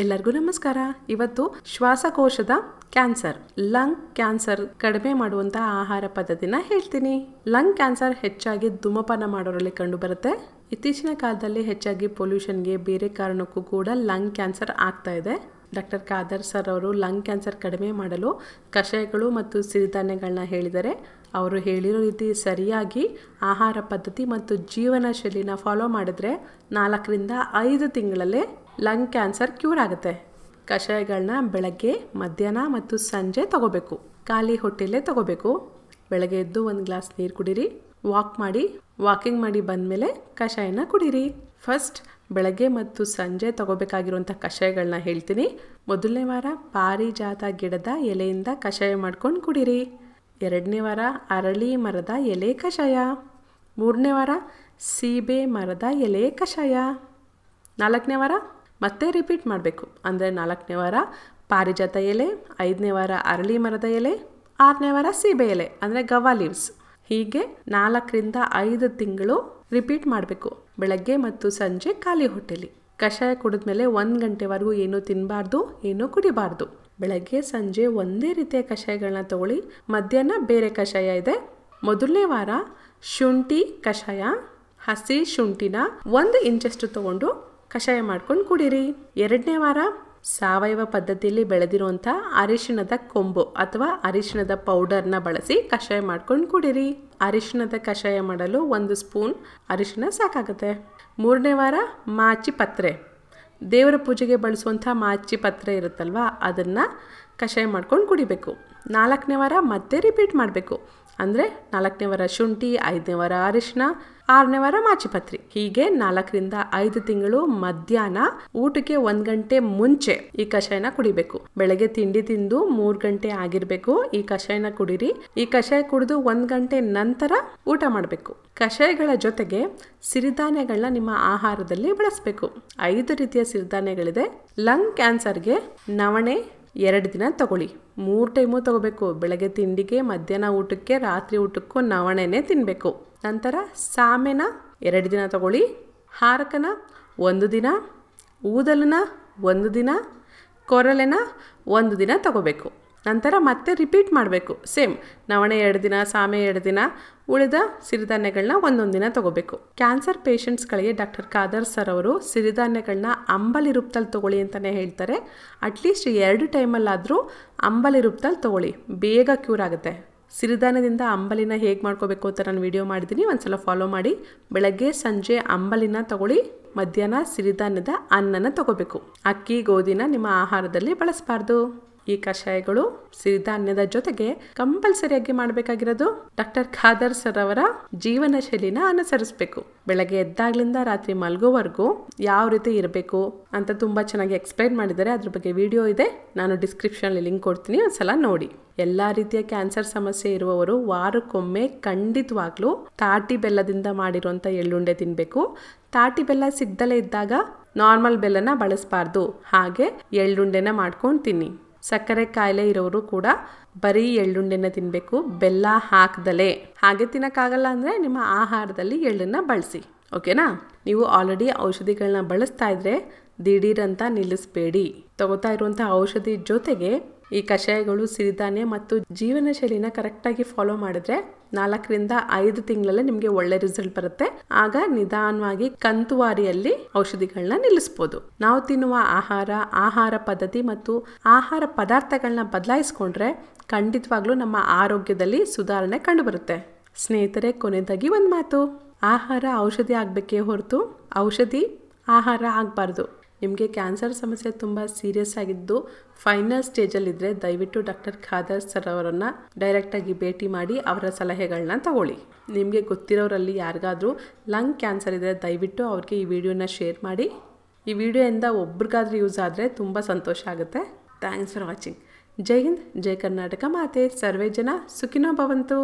ಎಲ್ಲರಿಗೂ ನಮಸ್ಕಾರ ಇವತ್ತು ಶ್ವಾಸಕೋಶದ ಕ್ಯಾನ್ಸರ್ ಲಂಗ್ ಕ್ಯಾನ್ಸರ್ ಕಡಿಮೆ ಮಾಡುವಂತಹ ಆಹಾರ ಪದ್ಧತಿನ ಹೇಳ್ತೀನಿ ಲಂಗ್ ಕ್ಯಾನ್ಸರ್ ಹೆಚ್ಚಾಗಿ ಧೂಮಪಾನ ಮಾಡೋರಲ್ಲಿ ಕಂಡುಬರುತ್ತೆ ಇತ್ತೀಚಿನ ಕಾಲದಲ್ಲಿ ಹೆಚ್ಚಾಗಿ ಪೊಲ್ಯೂಷನ್ಗೆ ಬೇರೆ ಕಾರಣಕ್ಕೂ ಕೂಡ ಲಂಗ್ ಕ್ಯಾನ್ಸರ್ ಆಗ್ತಾ ಇದೆ ಡಾಕ್ಟರ್ ಖಾದರ್ ಸರ್ ಅವರು ಲಂಗ್ ಕ್ಯಾನ್ಸರ್ ಕಡಿಮೆ ಮಾಡಲು ಕಷಾಯಗಳು ಮತ್ತು ಸಿರಿಧಾನ್ಯಗಳನ್ನ ಹೇಳಿದರೆ ಅವರು ಹೇಳಿರೋ ರೀತಿ ಸರಿಯಾಗಿ ಆಹಾರ ಪದ್ಧತಿ ಮತ್ತು ಜೀವನ ಶೈಲಿನ ಫಾಲೋ ಮಾಡಿದ್ರೆ ನಾಲ್ಕರಿಂದ ಐದು ತಿಂಗಳಲ್ಲೇ ಲಂಗ್ ಕ್ಯಾನ್ಸರ್ ಕ್ಯೂರ್ ಆಗುತ್ತೆ ಕಷಾಯಗಳನ್ನ ಬೆಳಗ್ಗೆ ಮಧ್ಯಾಹ್ನ ಮತ್ತು ಸಂಜೆ ತಗೋಬೇಕು ಖಾಲಿ ಹೊಟ್ಟೆಯಲ್ಲೇ ತಗೋಬೇಕು ಬೆಳಗ್ಗೆ ಎದ್ದು ಒಂದು ಗ್ಲಾಸ್ ನೀರು ಕುಡೀರಿ ವಾಕ್ ಮಾಡಿ ವಾಕಿಂಗ್ ಮಾಡಿ ಬಂದಮೇಲೆ ಕಷಾಯನ ಕುಡೀರಿ ಫಸ್ಟ್ ಬೆಳಗ್ಗೆ ಮತ್ತು ಸಂಜೆ ತಗೋಬೇಕಾಗಿರುವಂಥ ಕಷಾಯಗಳನ್ನ ಹೇಳ್ತೀನಿ ಮೊದಲನೇ ವಾರ ಪಾರಿಜಾತ ಗಿಡದ ಎಲೆಯಿಂದ ಕಷಾಯ ಮಾಡ್ಕೊಂಡು ಕುಡೀರಿ ಎರಡನೇ ವಾರ ಅರಳಿ ಮರದ ಎಲೆ ಕಷಾಯ ಮೂರನೇ ವಾರ ಸೀಬೆ ಮರದ ಎಲೆ ಕಷಾಯ ನಾಲ್ಕನೇ ವಾರ ಮತ್ತೆ ರಿಪೀಟ್ ಮಾಡಬೇಕು ಅಂದರೆ ನಾಲ್ಕನೇ ವಾರ ಪಾರಿಜಾತ ಎಲೆ ಐದನೇ ವಾರ ಅರಳಿ ಮರದ ಎಲೆ ಆರನೇ ವಾರ ಸೀಬೆ ಎಲೆ ಅಂದರೆ ಗವಾ ಲೀವ್ಸ್ ಹೀಗೆ ನಾಲ್ಕರಿಂದ ಐದು ತಿಂಗಳು ರಿಪೀಟ್ ಮಾಡಬೇಕು ಬೆಳಗ್ಗೆ ಮತ್ತು ಸಂಜೆ ಖಾಲಿ ಹೊಟ್ಟೆಲಿ ಕಷಾಯ ಕುಡಿದ ಮೇಲೆ ಒಂದು ಗಂಟೆವರೆಗೂ ಏನೂ ತಿನ್ನಬಾರ್ದು ಏನೂ ಕುಡಿಬಾರ್ದು ಬೆಳಗ್ಗೆ ಸಂಜೆ ಒಂದೇ ರೀತಿಯ ಕಷಾಯಗಳನ್ನ ತಗೊಳ್ಳಿ ಮಧ್ಯಾಹ್ನ ಬೇರೆ ಕಷಾಯ ಇದೆ ಮೊದಲನೇ ವಾರ ಶುಂಠಿ ಕಷಾಯ ಹಸಿ ಶುಂಠಿನ ಒಂದು ಇಂಚಷ್ಟು ತಗೊಂಡು ಕಷಾಯ ಮಾಡ್ಕೊಂಡು ಕುಡಿರಿ ಎರಡನೇ ವಾರ ಸಾವಯವ ಪದ್ಧತಿಯಲ್ಲಿ ಬೆಳೆದಿರುವಂಥ ಅರಿಶಿಣದ ಕೊಂಬು ಅಥವಾ ಅರಿಶಿಣದ ಪೌಡರ್ನ ಬಳಸಿ ಕಷಾಯ ಮಾಡ್ಕೊಂಡು ಕುಡೀರಿ ಅರಿಶಿಣದ ಕಷಾಯ ಮಾಡಲು ಒಂದು ಸ್ಪೂನ್ ಅರಿಶಿಣ ಸಾಕಾಗುತ್ತೆ ಮೂರನೇ ವಾರ ಮಾಚಿ ಪತ್ರೆ ದೇವರ ಪೂಜೆಗೆ ಬಳಸುವಂಥ ಮಾಚಿ ಪತ್ರೆ ಇರುತ್ತಲ್ವ ಅದನ್ನು ಕಷಾಯ ಮಾಡ್ಕೊಂಡು ಕುಡಿಬೇಕು ನಾಲ್ಕನೇ ವಾರ ಮತ್ತೆ ರಿಪೀಟ್ ಮಾಡಬೇಕು ಅಂದರೆ ನಾಲ್ಕನೇ ವಾರ ಶುಂಠಿ ಐದನೇ ವಾರ ಅರಿಶಿನ ಆರನೇ ವಾರ ಮಾಚಿಪತ್ರಿ ಹೀಗೆ ನಾಲ್ಕರಿಂದ ಐದು ತಿಂಗಳು ಮಧ್ಯಾಹ್ನ ಊಟಕ್ಕೆ ಒಂದು ಗಂಟೆ ಮುಂಚೆ ಈ ಕಷಾಯನ ಕುಡಿಬೇಕು ಬೆಳಗ್ಗೆ ತಿಂಡಿ ತಿಂದು ಮೂರು ಗಂಟೆ ಆಗಿರ್ಬೇಕು ಈ ಕಷಾಯನ ಕುಡಿರಿ ಈ ಕಷಾಯ ಕುಡಿದು ಒಂದು ಗಂಟೆ ನಂತರ ಊಟ ಮಾಡಬೇಕು ಕಷಾಯಗಳ ಜೊತೆಗೆ ಸಿರಿಧಾನ್ಯಗಳನ್ನ ನಿಮ್ಮ ಆಹಾರದಲ್ಲಿ ಬಳಸಬೇಕು ಐದು ರೀತಿಯ ಸಿರಿಧಾನ್ಯಗಳಿದೆ ಲಂಗ್ ಕ್ಯಾನ್ಸರ್ಗೆ ನವಣೆ ಎರಡು ದಿನ ತಗೊಳ್ಳಿ ಮೂರು ಟೈಮು ತಗೋಬೇಕು ಬೆಳಗ್ಗೆ ತಿಂಡಿಗೆ ಮಧ್ಯಾಹ್ನ ಊಟಕ್ಕೆ ರಾತ್ರಿ ಊಟಕ್ಕೂ ನವಣೆನೇ ತಿನ್ನಬೇಕು ನಂತರ ಸಾಮೆನ ಎರಡು ದಿನ ತಗೊಳ್ಳಿ ಹಾರಕನ ಒಂದು ದಿನ ಊದಲನ ಒಂದು ದಿನ ಕೊರಲೆನ ಒಂದು ದಿನ ತಗೋಬೇಕು ನಂತರ ಮತ್ತೆ ರಿಪೀಟ್ ಮಾಡಬೇಕು ಸೇಮ್ ನವಣೆ ಎರಡು ದಿನ ಸಾಮೆ ಎರಡು ದಿನ ಉಳಿದ ಸಿರಿಧಾನ್ಯಗಳನ್ನ ಒಂದೊಂದು ದಿನ ತಗೋಬೇಕು ಕ್ಯಾನ್ಸರ್ ಪೇಷಂಟ್ಸ್ಗಳಿಗೆ ಡಾಕ್ಟರ್ ಖಾದರ್ ಸರ್ ಅವರು ಸಿರಿಧಾನ್ಯಗಳನ್ನ ಅಂಬಲಿ ರೂಪದಲ್ಲಿ ತಗೊಳ್ಳಿ ಅಂತಲೇ ಹೇಳ್ತಾರೆ ಅಟ್ಲೀಸ್ಟ್ ಎರಡು ಟೈಮಲ್ಲಾದರೂ ಅಂಬಲಿ ರೂಪದಲ್ಲಿ ತಗೊಳ್ಳಿ ಬೇಗ ಕ್ಯೂರ್ ಆಗುತ್ತೆ ಸಿರಿಧಾನ್ಯದಿಂದ ಅಂಬಲಿನ ಹೇಗೆ ಮಾಡ್ಕೋಬೇಕು ಅಂತ ನಾನು ವಿಡಿಯೋ ಮಾಡಿದ್ದೀನಿ ಒಂದ್ಸಲ ಫಾಲೋ ಮಾಡಿ ಬೆಳಗ್ಗೆ ಸಂಜೆ ಅಂಬಲಿನ ತಗೊಳ್ಳಿ ಮಧ್ಯಾಹ್ನ ಸಿರಿಧಾನ್ಯದ ಅನ್ನನ ತಗೋಬೇಕು ಅಕ್ಕಿ ಗೋಧಿನ ನಿಮ್ಮ ಆಹಾರದಲ್ಲಿ ಬಳಸಬಾರ್ದು ಈ ಕಷಾಯಗಳು ಸಿರಿಧಾನ್ಯದ ಜೊತೆಗೆ ಕಂಪಲ್ಸರಿಯಾಗಿ ಮಾಡಬೇಕಾಗಿರೋದು ಡಾಕ್ಟರ್ ಖಾದರ್ ಸರ್ ಅವರ ಜೀವನ ಶೈಲಿನ ಅನುಸರಿಸಬೇಕು ಬೆಳಗ್ಗೆ ಎದ್ದಾಗ್ಲಿಂದ ರಾತ್ರಿ ಮಲಗೋವರೆಗೂ ಯಾವ ರೀತಿ ಇರಬೇಕು ಅಂತ ತುಂಬಾ ಚೆನ್ನಾಗಿ ಎಕ್ಸ್ಪ್ಲೈನ್ ಮಾಡಿದ್ದಾರೆ ಅದ್ರ ಬಗ್ಗೆ ವಿಡಿಯೋ ಇದೆ ನಾನು ಡಿಸ್ಕ್ರಿಪ್ಷನಲ್ಲಿ ಲಿಂಕ್ ಕೊಡ್ತೀನಿ ಒಂದ್ಸಲ ನೋಡಿ ಎಲ್ಲಾ ರೀತಿಯ ಕ್ಯಾನ್ಸರ್ ಸಮಸ್ಯೆ ಇರುವವರು ವಾರಕ್ಕೊಮ್ಮೆ ಖಂಡಿತವಾಗ್ಲೂ ತಾಟಿ ಬೆಲ್ಲದಿಂದ ಮಾಡಿರುವಂತ ಎಳ್ಳುಂಡೆ ತಿನ್ನಬೇಕು ತಾಟಿ ಬೆಲ್ಲ ಸಿಗ್ದಲೇ ಇದ್ದಾಗ ನಾರ್ಮಲ್ ಬೆಲ್ಲನ ಬಳಸಬಾರ್ದು ಹಾಗೆ ಎಳ್ಳುಂಡೆನ ಮಾಡ್ಕೊಂಡು ತಿನ್ನಿ ಸಕ್ಕರೆ ಕಾಯಿಲೆ ಇರೋರು ಕೂಡ ಬರೀ ಎಳ್ಳುಂಡೆನ ತಿನ್ನಬೇಕು ಬೆಲ್ಲ ಹಾಕದಲೆ ಹಾಗೆ ತಿನ್ನೋಕ್ಕಾಗಲ್ಲ ಅಂದರೆ ನಿಮ್ಮ ಆಹಾರದಲ್ಲಿ ಎಳ್ಳನ್ನ ಬಳಸಿ ಓಕೆನಾ ನೀವು ಆಲ್ರೆಡಿ ಔಷಧಿಗಳನ್ನ ಬಳಸ್ತಾ ಇದ್ರೆ ದಿಢೀರಂತ ನಿಲ್ಲಿಸಬೇಡಿ ತಗೋತಾ ಇರುವಂತಹ ಔಷಧಿ ಜೊತೆಗೆ ಈ ಕಷಾಯಗಳು ಸಿರಿಧಾನ್ಯ ಮತ್ತು ಜೀವನ ಶೈಲಿನ ಕರೆಕ್ಟಾಗಿ ಫಾಲೋ ಮಾಡಿದ್ರೆ ನಾಲ್ಕರಿಂದ ಐದು ತಿಂಗಳಲ್ಲೇ ನಿಮಗೆ ಒಳ್ಳೆ ರಿಸಲ್ಟ್ ಬರುತ್ತೆ ಆಗ ನಿಧಾನವಾಗಿ ಕಂತುವಾರಿಯಲ್ಲಿ ಔಷಧಿಗಳನ್ನ ನಿಲ್ಲಿಸಬಹುದು ನಾವು ತಿನ್ನುವ ಆಹಾರ ಆಹಾರ ಪದ್ಧತಿ ಮತ್ತು ಆಹಾರ ಪದಾರ್ಥಗಳನ್ನ ಬದಲಾಯಿಸ್ಕೊಂಡ್ರೆ ಖಂಡಿತವಾಗ್ಲೂ ನಮ್ಮ ಆರೋಗ್ಯದಲ್ಲಿ ಸುಧಾರಣೆ ಕಂಡುಬರುತ್ತೆ ಸ್ನೇಹಿತರೆ ಕೊನೆಯದಾಗಿ ಒಂದು ಮಾತು ಆಹಾರ ಔಷಧಿ ಆಗಬೇಕೇ ಹೊರತು ಔಷಧಿ ಆಹಾರ ಆಗಬಾರ್ದು ನಿಮಗೆ ಕ್ಯಾನ್ಸರ್ ಸಮಸ್ಯೆ ತುಂಬ ಸೀರಿಯಸ್ ಆಗಿದ್ದು ಫೈನಲ್ ಸ್ಟೇಜಲ್ಲಿದ್ದರೆ ದಯವಿಟ್ಟು ಡಾಕ್ಟರ್ ಖಾದರ್ ಸರ್ ಅವರನ್ನು ಡೈರೆಕ್ಟಾಗಿ ಭೇಟಿ ಮಾಡಿ ಅವರ ಸಲಹೆಗಳನ್ನ ತಗೊಳ್ಳಿ ನಿಮಗೆ ಗೊತ್ತಿರೋರಲ್ಲಿ ಯಾರಿಗಾದರೂ ಲಂಗ್ ಕ್ಯಾನ್ಸರ್ ಇದ್ದರೆ ದಯವಿಟ್ಟು ಅವ್ರಿಗೆ ಈ ವಿಡಿಯೋನ ಶೇರ್ ಮಾಡಿ ಈ ವಿಡಿಯೋಯಿಂದ ಒಬ್ರಿಗಾದ್ರೂ ಯೂಸ್ ಆದರೆ ತುಂಬ ಸಂತೋಷ ಆಗುತ್ತೆ ಥ್ಯಾಂಕ್ಸ್ ಫಾರ್ ವಾಚಿಂಗ್ ಜೈ ಹಿಂದ್ ಜೈ ಕರ್ನಾಟಕ ಮಾತೆ ಸರ್ವೇ ಜನ ಸುಖಿನೋ ಭವಂತು